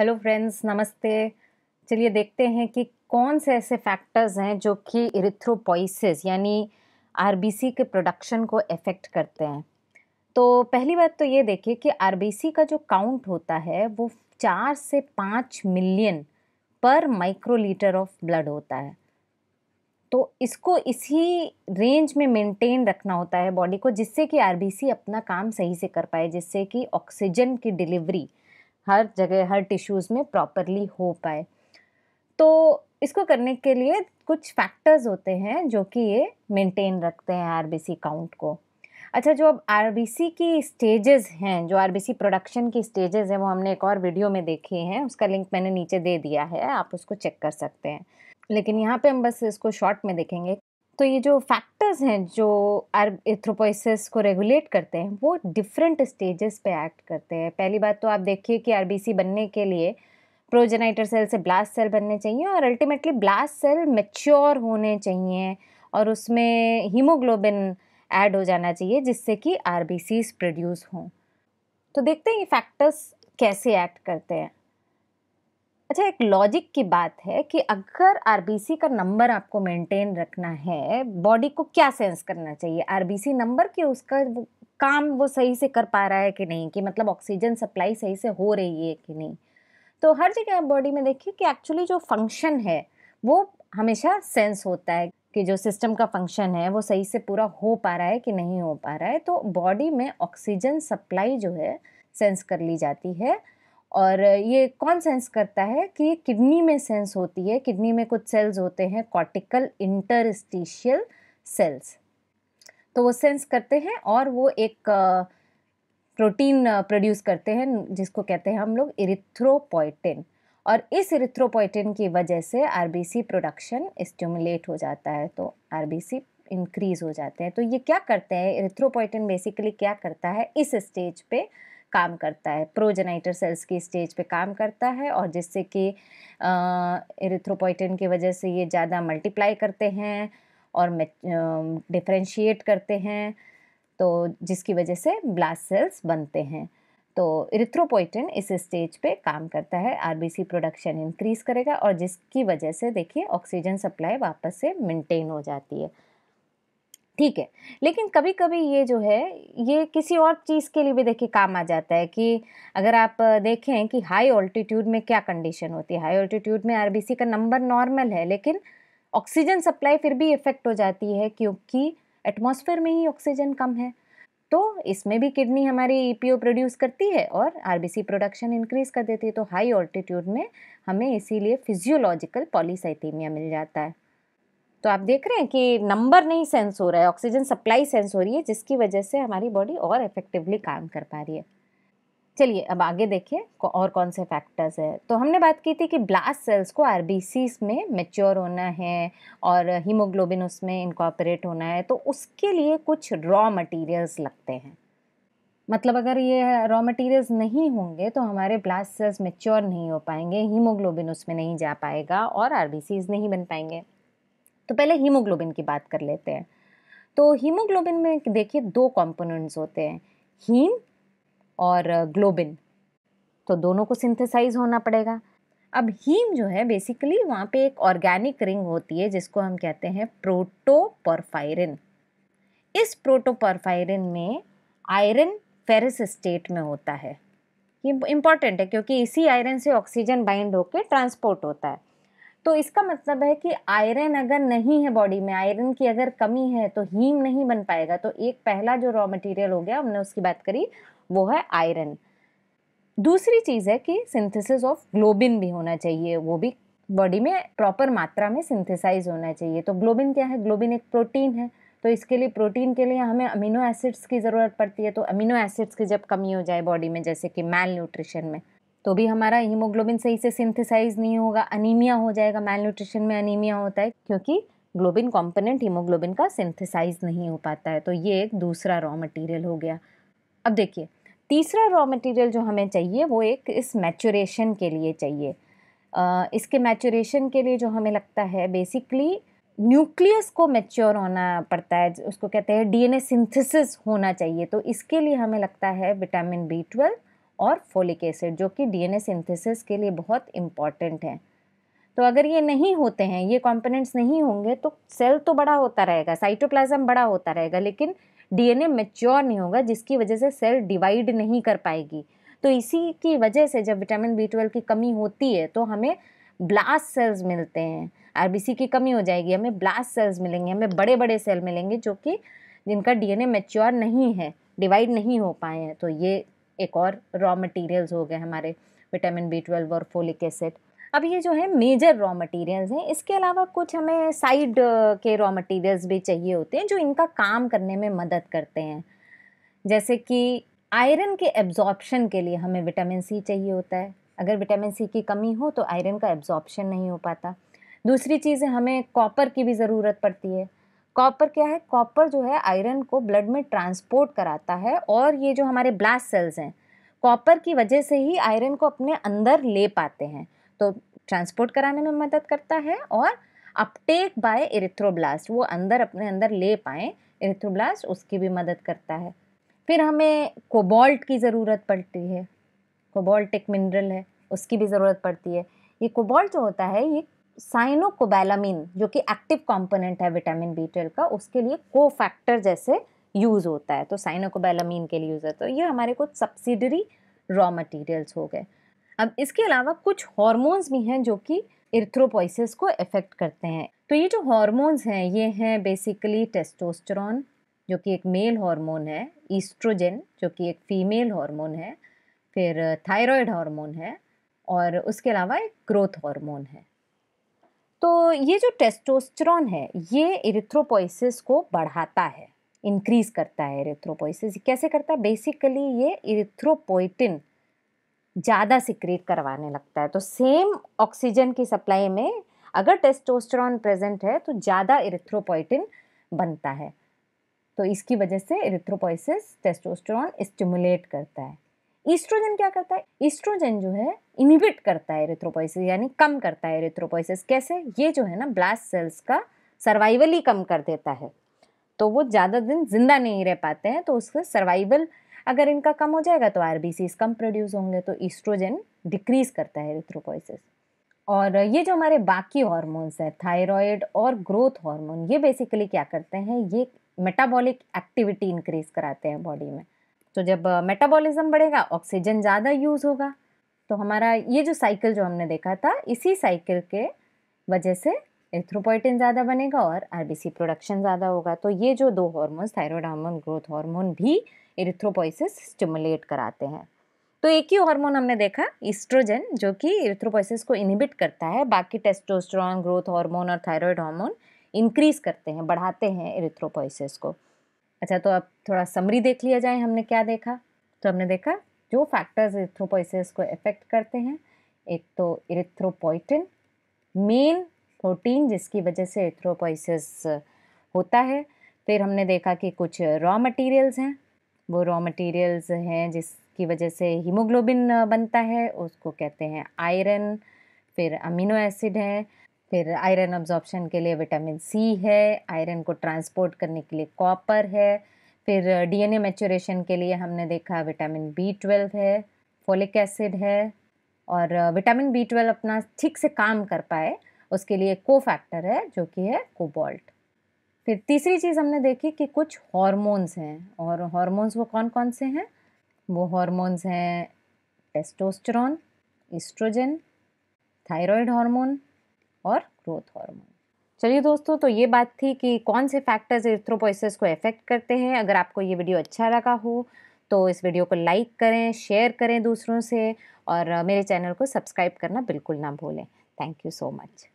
hello friends नमस्ते चलिए देखते हैं कि कौन से ऐसे फैक्टर्स हैं जो कि इरिथ्रोपोइसिस यानी आरबीसी के प्रोडक्शन को इफ़ेक्ट करते हैं तो पहली बात तो ये देखिए कि आरबीसी का जो काउंट होता है वो चार से पाँच मिलियन पर माइक्रोलीटर ऑफ ब्लड होता है तो इसको इसी रेंज में मेंटेन रखना होता है बॉडी को जिससे कि आरबीसी अपना काम सही से कर पाए जिससे कि ऑक्सीजन की डिलीवरी हर जगह हर टिश्यूज़ में प्रॉपरली हो पाए तो इसको करने के लिए कुछ फैक्टर्स होते हैं जो कि ये मेंटेन रखते हैं आर काउंट को अच्छा जो अब आर की स्टेजेस हैं जो आर प्रोडक्शन की स्टेजेस हैं वो हमने एक और वीडियो में देखे हैं उसका लिंक मैंने नीचे दे दिया है आप उसको चेक कर सकते हैं लेकिन यहाँ पे हम बस इसको शॉर्ट में देखेंगे तो ये जो फैक्टर्स हैं जो एथ्रोपोइसिस को रेगुलेट करते हैं वो डिफरेंट स्टेजेस पे एक्ट करते हैं पहली बात तो आप देखिए कि आर बनने के लिए प्रोजेनाइटर सेल से ब्लास्ट सेल बनने चाहिए और अल्टीमेटली ब्लास्ट सेल मेच्योर होने चाहिए और उसमें हीमोग्लोबिन ऐड हो जाना चाहिए जिससे कि आर प्रोड्यूस हों तो देखते हैं ये फैक्टर्स कैसे एक्ट करते हैं अच्छा एक लॉजिक की बात है कि अगर आरबीसी का नंबर आपको मेंटेन रखना है बॉडी को क्या सेंस करना चाहिए आरबीसी नंबर कि उसका वो, काम वो सही से कर पा रहा है कि नहीं कि मतलब ऑक्सीजन सप्लाई सही से हो रही है कि नहीं तो हर जगह आप बॉडी में देखिए कि एक्चुअली जो फंक्शन है वो हमेशा सेंस होता है कि जो सिस्टम का फंक्शन है वो सही से पूरा हो पा रहा है कि नहीं हो पा रहा है तो बॉडी में ऑक्सीजन सप्लाई जो है सेंस कर ली जाती है और ये कौन सेंस करता है कि किडनी में सेंस होती है किडनी में कुछ सेल्स होते हैं कॉर्टिकल इंटरस्टिशियल सेल्स तो वो सेंस करते हैं और वो एक प्रोटीन प्रोड्यूस करते हैं जिसको कहते हैं हम लोग इरिथ्रोपोइटिन और इस इरिथ्रोपोइटिन की वजह से आरबीसी प्रोडक्शन स्टिमुलेट हो जाता है तो आरबीसी इंक्रीज हो जाते हैं तो ये क्या करते हैं इरिथ्रोपोइटिन बेसिकली क्या करता है इस स्टेज पे काम करता है प्रोजेनाइटर सेल्स की स्टेज पे काम करता है और जिससे कि एरिथ्रोपोइटिन की वजह से ये ज़्यादा मल्टीप्लाई करते हैं और डिफ्रेंशिएट करते हैं तो जिसकी वजह से ब्लास्ट सेल्स बनते हैं तो इरिथ्रोपोइटिन इस स्टेज पे काम करता है आरबीसी प्रोडक्शन इंक्रीज करेगा और जिसकी वजह से देखिए ऑक्सीजन सप्लाई वापस से मेंटेन हो जाती है ठीक है लेकिन कभी कभी ये जो है ये किसी और चीज़ के लिए भी देखिए काम आ जाता है कि अगर आप देखें कि हाई ऑल्टीट्यूड में क्या कंडीशन होती है हाई ऑल्टीट्यूड में आर का नंबर नॉर्मल है लेकिन ऑक्सीजन सप्लाई फिर भी इफ़ेक्ट हो जाती है क्योंकि एटमॉस्फेयर में ही ऑक्सीजन कम है तो इसमें भी किडनी हमारी ई e प्रोड्यूस करती है और आर प्रोडक्शन इंक्रीज़ कर देती है तो हाई ऑल्टीट्यूड में हमें इसीलिए फिजियोलॉजिकल पॉलीसाइथीमिया मिल जाता है तो आप देख रहे हैं कि नंबर नहीं सेंस हो रहा है ऑक्सीजन सप्लाई सेंस हो रही है जिसकी वजह से हमारी बॉडी और इफेक्टिवली काम कर पा रही है चलिए अब आगे देखिए और कौन से फैक्टर्स है तो हमने बात की थी कि ब्लास्ट सेल्स को आर में मेच्योर होना है और हीमोग्लोबिन उसमें इनकॉपरेट होना है तो उसके लिए कुछ रॉ मटेरियल्स लगते हैं मतलब अगर ये रॉ मटेरियल्स नहीं होंगे तो हमारे ब्लास्ट सेल्स मेच्योर नहीं हो पाएंगे हीमोग्लोबिन उसमें नहीं जा पाएगा और आर नहीं बन पाएंगे तो पहले हीमोग्लोबिन की बात कर लेते हैं तो हीमोग्लोबिन में देखिए दो कंपोनेंट्स होते हैं हीम और ग्लोबिन तो दोनों को सिंथेसाइज होना पड़ेगा अब हीम जो है बेसिकली वहाँ पे एक ऑर्गेनिक रिंग होती है जिसको हम कहते हैं प्रोटोपरफायरिन इस प्रोटोपरफायरिन में आयरन फेरस स्टेट में होता है ये इम्पॉर्टेंट है क्योंकि इसी आयरन से ऑक्सीजन बाइंड होकर ट्रांसपोर्ट होता है तो इसका मतलब है कि आयरन अगर नहीं है बॉडी में आयरन की अगर कमी है तो हीम नहीं बन पाएगा तो एक पहला जो रॉ मटेरियल हो गया हमने उसकी बात करी वो है आयरन दूसरी चीज़ है कि सिंथेसिस ऑफ ग्लोबिन भी होना चाहिए वो भी बॉडी में प्रॉपर मात्रा में सिंथेसाइज होना चाहिए तो ग्लोबिन क्या है ग्लोबिन एक प्रोटीन है तो इसके लिए प्रोटीन के लिए हमें अमीनो एसिड्स की ज़रूरत पड़ती है तो अमीनो एसिड्स की जब कमी हो जाए बॉडी में जैसे कि मेल न्यूट्रिशन में तो भी हमारा हीमोग्लोबिन सही से सिंथेसाइज नहीं होगा अनीमिया हो जाएगा मेल न्यूट्रिशन में अनीमिया होता है क्योंकि ग्लोबिन कॉम्पोनेंट हीमोग्लोबिन का सिंथेसाइज नहीं हो पाता है तो ये एक दूसरा रॉ मटेरियल हो गया अब देखिए तीसरा रॉ मटेरियल जो हमें चाहिए वो एक इस मैचुरेशन के लिए चाहिए इसके मैचुरेशन के लिए जो हमें लगता है बेसिकली न्यूक्लियस को मैच्योर होना पड़ता है उसको कहते हैं डीएनए सिंथेसिस होना चाहिए तो इसके लिए हमें लगता है विटामिन बी ट्वेल्व और फोलिक एसिड जो कि डीएनए सिंथेसिस के लिए बहुत इम्पॉर्टेंट हैं तो अगर ये नहीं होते हैं ये कंपोनेंट्स नहीं होंगे तो सेल तो बड़ा होता रहेगा साइटोप्लाज्म बड़ा होता रहेगा लेकिन डीएनए मेच्योर नहीं होगा जिसकी वजह से सेल डिवाइड नहीं कर पाएगी तो इसी की वजह से जब विटामिन बी ट्वेल्व की कमी होती है तो हमें ब्लास्ट सेल्स मिलते हैं आरबीसी की कमी हो जाएगी हमें ब्लास्ट सेल्स मिलेंगे हमें बड़े बड़े सेल मिलेंगे जो कि जिनका डीएनए मेच्योर नहीं है डिवाइड नहीं हो पाए हैं तो ये एक और रॉ मटेरियल्स हो गए हमारे विटामिन बी ट्वेल्व और फोलिक एसिड अब ये जो है मेजर रॉ मटेरियल्स हैं इसके अलावा कुछ हमें साइड के रॉ मटेरियल्स भी चाहिए होते हैं जो इनका काम करने में मदद करते हैं जैसे कि आयरन के एब्जॉर्प्शन के लिए हमें विटामिन सी चाहिए होता है अगर विटामिन सी की कमी हो तो आयरन का एब्जॉर्प्शन नहीं हो पाता दूसरी चीज़ हमें कॉपर की भी ज़रूरत पड़ती है कॉपर क्या है कॉपर जो है आयरन को ब्लड में ट्रांसपोर्ट कराता है और ये जो हमारे ब्लास्ट सेल्स हैं कॉपर की वजह से ही आयरन को अपने अंदर ले पाते हैं तो ट्रांसपोर्ट कराने में मदद करता है और अपटेक बाय इरिथ्रोब्लास्ट वो अंदर अपने अंदर ले पाएँ इरिथ्रोब्लास्ट उसकी भी मदद करता है फिर हमें कोबाल्ट की ज़रूरत पड़ती है कोबाल्ट एक मिनरल है उसकी भी ज़रूरत पड़ती है ये कोबाल्ट जो होता है ये साइनोकोबैलामिन जो कि एक्टिव कंपोनेंट है विटामिन बी ट्वेल्व का उसके लिए को फैक्टर जैसे यूज़ होता है तो साइनोकोबैलामिन के लिए यूज़ होता है तो ये हमारे कुछ सब्सिडरी रॉ मटेरियल्स हो गए अब इसके अलावा कुछ हॉर्मोन्स भी हैं जो कि इर्थ्रोपोइसिस को इफ़ेक्ट करते हैं तो ये जो हॉर्मोन्स हैं ये हैं बेसिकली टेस्टोस्टेरोन जो कि एक मेल हार्मोन है ईस्ट्रोजन जो कि एक फीमेल हार्मोन है फिर थायराइड हार्मोन है और उसके अलावा एक ग्रोथ हार्मोन है तो ये जो टेस्टोस्टेरोन है ये इरिथ्रोपोइसिस को बढ़ाता है इंक्रीज करता है इरिथ्रोपोइसिस कैसे करता है बेसिकली ये इरिथ्रोपोइटिन ज़्यादा सिक्रेट करवाने लगता है तो सेम ऑक्सीजन की सप्लाई में अगर टेस्टोस्टेरोन प्रेजेंट है तो ज़्यादा इरिथ्रोपोइटिन बनता है तो इसकी वजह से इरिथ्रोपोइसिस टेस्टोस्टेरोन स्टिमुलेट करता है ईस्ट्रोजन क्या करता है ईस्ट्रोजन जो है इनिबिट करता है एरिथ्रोपोइसिस यानी कम करता है एरिथ्रोपोइसिस कैसे ये जो है ना ब्लास्ट सेल्स का सर्वाइवल ही कम कर देता है तो वो ज़्यादा दिन जिंदा नहीं रह पाते हैं तो उसका सर्वाइवल अगर इनका कम हो जाएगा तो आर कम प्रोड्यूस होंगे तो ईस्ट्रोजन डिक्रीज़ करता है एरिथ्रोपोइसिस और ये जो हमारे बाकी हॉर्मोन्स हैं थायराइड और ग्रोथ हार्मोन ये बेसिकली क्या करते हैं ये मेटाबॉलिक एक्टिविटी इंक्रीज़ कराते हैं बॉडी में तो जब मेटाबॉलिज्म बढ़ेगा ऑक्सीजन ज़्यादा यूज़ होगा तो हमारा ये जो साइकिल जो हमने देखा था इसी साइकिल के वजह से एथ्रोपोइटिन ज़्यादा बनेगा और आरबीसी प्रोडक्शन ज़्यादा होगा तो ये जो दो hormones thyroid hormone growth hormone भी इरिथ्रोपोइसिस स्टिमुलेट कराते हैं तो एक ही हार्मोन हमने देखा इस्ट्रोजन जो कि इरिथ्रोपोइसिस को इनहिबिट करता है बाकी टेस्टोस्ट्रॉन ग्रोथ हार्मोन और थायरॉयड हार्मोन इंक्रीज करते हैं बढ़ाते हैं इरिथ्रोपोइसिस को अच्छा तो अब थोड़ा समरी देख लिया जाए हमने क्या देखा तो हमने देखा जो फैक्टर्स इरिथ्रोपोइसिस को इफेक्ट करते हैं एक तो इरिथ्रोपोइटिन मेन प्रोटीन जिसकी वजह से इरिथ्रोपोइसिस होता है फिर हमने देखा कि कुछ रॉ मटेरियल्स हैं वो रॉ मटेरियल्स हैं जिसकी वजह से हीमोग्लोबिन बनता है उसको कहते हैं आयरन फिर अमीनो एसिड है फिर आयरन अब्जॉर्प्शन के लिए विटामिन सी है आयरन को ट्रांसपोर्ट करने के लिए कॉपर है फिर डीएनए मेचोरेशन के लिए हमने देखा विटामिन बी ट्वेल्व है फोलिक एसिड है और विटामिन बी ट्वेल्व अपना ठीक से काम कर पाए उसके लिए को फैक्टर है जो कि है कोबॉल्ट फिर तीसरी चीज़ हमने देखी कि कुछ हॉर्मोन्स हैं और हॉर्मोन्स वो कौन कौन से हैं वो हॉर्मोन्स हैं टेस्टोस्टेरॉन, इस्ट्रोजन थायराइड हार्मोन और ग्रोथ हार्मोन चलिए दोस्तों तो ये बात थी कि कौन से फैक्टर्स इथ्रोपोइसिस को इफेक्ट करते हैं अगर आपको ये वीडियो अच्छा लगा हो तो इस वीडियो को लाइक करें शेयर करें दूसरों से और मेरे चैनल को सब्सक्राइब करना बिल्कुल ना भूलें थैंक यू सो मच